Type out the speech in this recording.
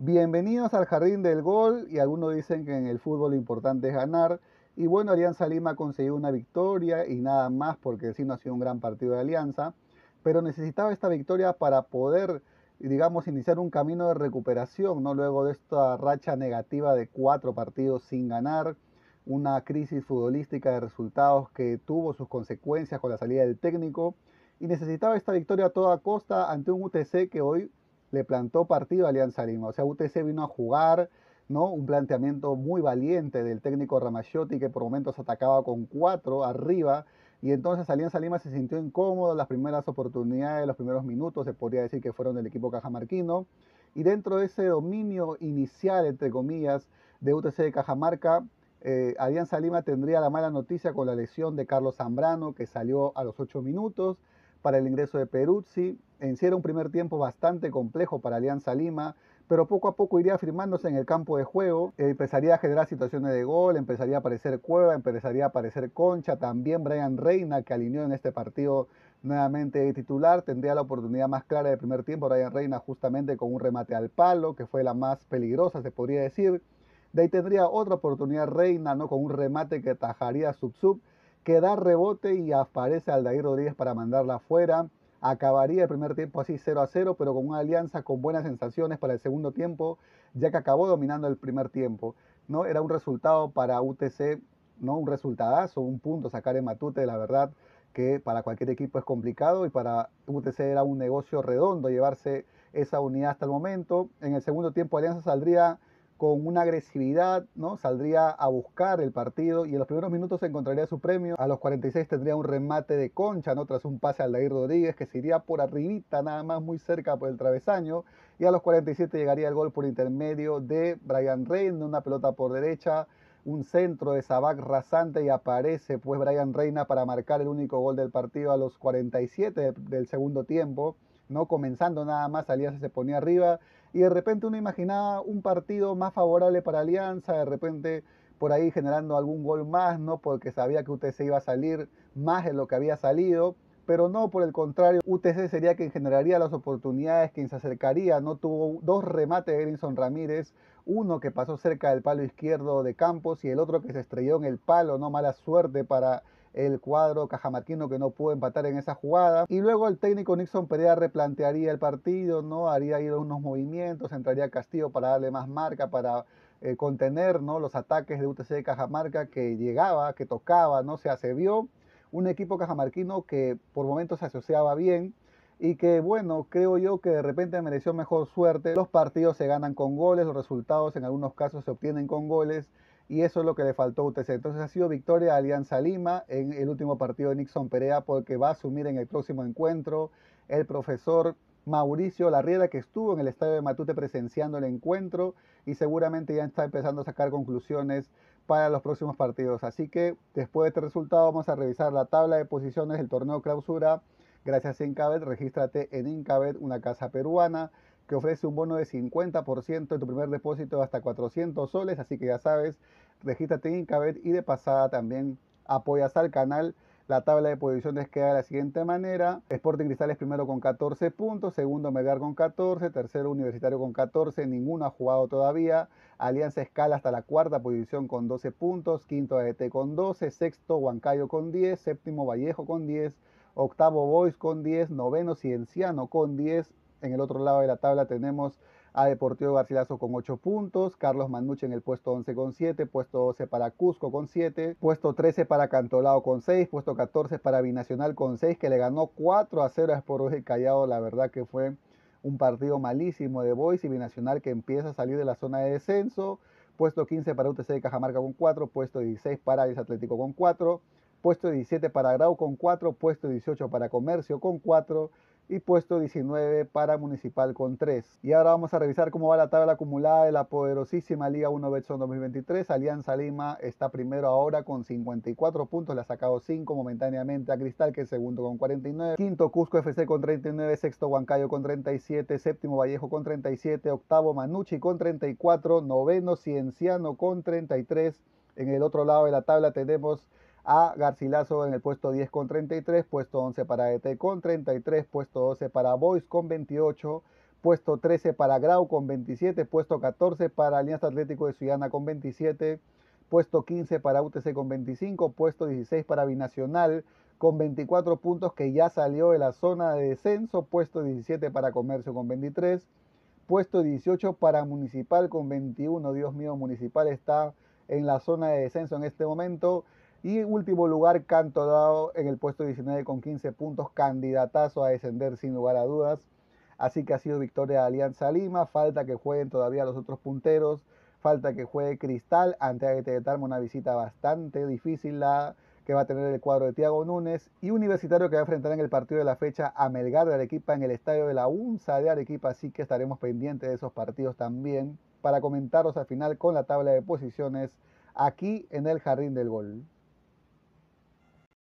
Bienvenidos al jardín del gol y algunos dicen que en el fútbol lo importante es ganar. Y bueno, Alianza Lima conseguido una victoria y nada más porque sí no ha sido un gran partido de Alianza, pero necesitaba esta victoria para poder, digamos, iniciar un camino de recuperación, ¿no? Luego de esta racha negativa de cuatro partidos sin ganar, una crisis futbolística de resultados que tuvo sus consecuencias con la salida del técnico y necesitaba esta victoria a toda costa ante un UTC que hoy le plantó partido a Alianza Lima. O sea, UTC vino a jugar, ¿no? Un planteamiento muy valiente del técnico ramayotti que por momentos atacaba con cuatro arriba. Y entonces Alianza Lima se sintió incómodo, las primeras oportunidades, los primeros minutos, se podría decir que fueron del equipo cajamarquino. Y dentro de ese dominio inicial, entre comillas, de UTC de Cajamarca, eh, Alianza Lima tendría la mala noticia con la lesión de Carlos Zambrano, que salió a los ocho minutos para el ingreso de Peruzzi. En un primer tiempo bastante complejo para Alianza Lima, pero poco a poco iría afirmándose en el campo de juego, empezaría a generar situaciones de gol, empezaría a aparecer Cueva, empezaría a aparecer Concha, también Brian Reina que alineó en este partido nuevamente titular, tendría la oportunidad más clara del primer tiempo Brian Reina justamente con un remate al palo, que fue la más peligrosa se podría decir. De ahí tendría otra oportunidad Reina, ¿no? Con un remate que tajaría Sub Sub que rebote y aparece Aldair Rodríguez para mandarla afuera. Acabaría el primer tiempo así 0 a 0, pero con una alianza con buenas sensaciones para el segundo tiempo, ya que acabó dominando el primer tiempo. ¿no? Era un resultado para UTC, ¿no? un resultadazo, un punto sacar en Matute, la verdad que para cualquier equipo es complicado y para UTC era un negocio redondo llevarse esa unidad hasta el momento. En el segundo tiempo Alianza saldría con una agresividad, ¿no? Saldría a buscar el partido y en los primeros minutos encontraría su premio. A los 46 tendría un remate de concha, ¿no? Tras un pase a Aldair Rodríguez que se iría por arribita, nada más muy cerca por el travesaño. Y a los 47 llegaría el gol por intermedio de Brian Reina, una pelota por derecha, un centro de Sabac rasante y aparece pues Brian Reina para marcar el único gol del partido a los 47 del segundo tiempo. ¿no? Comenzando nada más, Alianza se ponía arriba y de repente uno imaginaba un partido más favorable para Alianza, de repente por ahí generando algún gol más, ¿no? Porque sabía que UTC iba a salir más de lo que había salido, pero no, por el contrario, UTC sería quien generaría las oportunidades, quien se acercaría, ¿no? Tuvo dos remates de Erinson Ramírez, uno que pasó cerca del palo izquierdo de Campos y el otro que se estrelló en el palo, ¿no? Mala suerte para el cuadro cajamarquino que no pudo empatar en esa jugada. Y luego el técnico Nixon Perea replantearía el partido, ¿no? Haría ir unos movimientos, entraría Castillo para darle más marca, para eh, contener ¿no? los ataques de UTC de Cajamarca que llegaba, que tocaba, ¿no? se vio un equipo cajamarquino que por momentos se asociaba bien y que bueno, creo yo que de repente mereció mejor suerte. Los partidos se ganan con goles, los resultados en algunos casos se obtienen con goles y eso es lo que le faltó a UTC. Entonces ha sido victoria de Alianza Lima en el último partido de Nixon Perea porque va a asumir en el próximo encuentro el profesor Mauricio Larriera que estuvo en el estadio de Matute presenciando el encuentro y seguramente ya está empezando a sacar conclusiones para los próximos partidos. Así que después de este resultado vamos a revisar la tabla de posiciones del torneo clausura. Gracias a Incabet, regístrate en Incabet, una casa peruana que ofrece un bono de 50% en tu primer depósito hasta 400 soles, así que ya sabes, regístrate en Incabet y de pasada también apoyas al canal. La tabla de posiciones queda de la siguiente manera. Sporting Cristal primero con 14 puntos, segundo Melgar con 14, tercero Universitario con 14, ninguno ha jugado todavía. Alianza escala hasta la cuarta posición con 12 puntos, quinto ADT con 12, sexto Huancayo con 10, séptimo Vallejo con 10, octavo Boys con 10, noveno Cienciano con 10, en el otro lado de la tabla tenemos a Deportivo Garcilaso con 8 puntos, Carlos Manuche en el puesto 11 con 7, puesto 12 para Cusco con 7, puesto 13 para Cantolao con 6, puesto 14 para Binacional con 6, que le ganó 4 a 0 a Sport y Callao, la verdad que fue un partido malísimo de Boys y Binacional que empieza a salir de la zona de descenso, puesto 15 para UTC de Cajamarca con 4, puesto 16 para Aries Atlético con 4, puesto 17 para Grau con 4, puesto 18 para Comercio con 4, y puesto 19 para Municipal con 3. Y ahora vamos a revisar cómo va la tabla acumulada de la poderosísima Liga 1 Betson 2023. Alianza Lima está primero ahora con 54 puntos, le ha sacado 5 momentáneamente a Cristal que es segundo con 49, quinto Cusco FC con 39, sexto Huancayo con 37, séptimo Vallejo con 37, octavo Manucci con 34, noveno Cienciano con 33. En el otro lado de la tabla tenemos a Garcilaso en el puesto 10 con 33, puesto 11 para ET con 33, puesto 12 para Boys con 28, puesto 13 para Grau con 27, puesto 14 para Alianza Atlético de Ciudadana con 27, puesto 15 para UTC con 25, puesto 16 para Binacional con 24 puntos que ya salió de la zona de descenso, puesto 17 para Comercio con 23, puesto 18 para Municipal con 21, Dios mío, Municipal está en la zona de descenso en este momento, y último lugar, dado en el puesto 19 con 15 puntos, candidatazo a descender sin lugar a dudas. Así que ha sido victoria de Alianza Lima, falta que jueguen todavía los otros punteros, falta que juegue Cristal ante Aguete de una visita bastante difícil la que va a tener el cuadro de Tiago Núñez y Universitario que va a enfrentar en el partido de la fecha a Melgar de Arequipa en el estadio de la UNSA de Arequipa, así que estaremos pendientes de esos partidos también para comentaros al final con la tabla de posiciones aquí en el Jardín del Gol.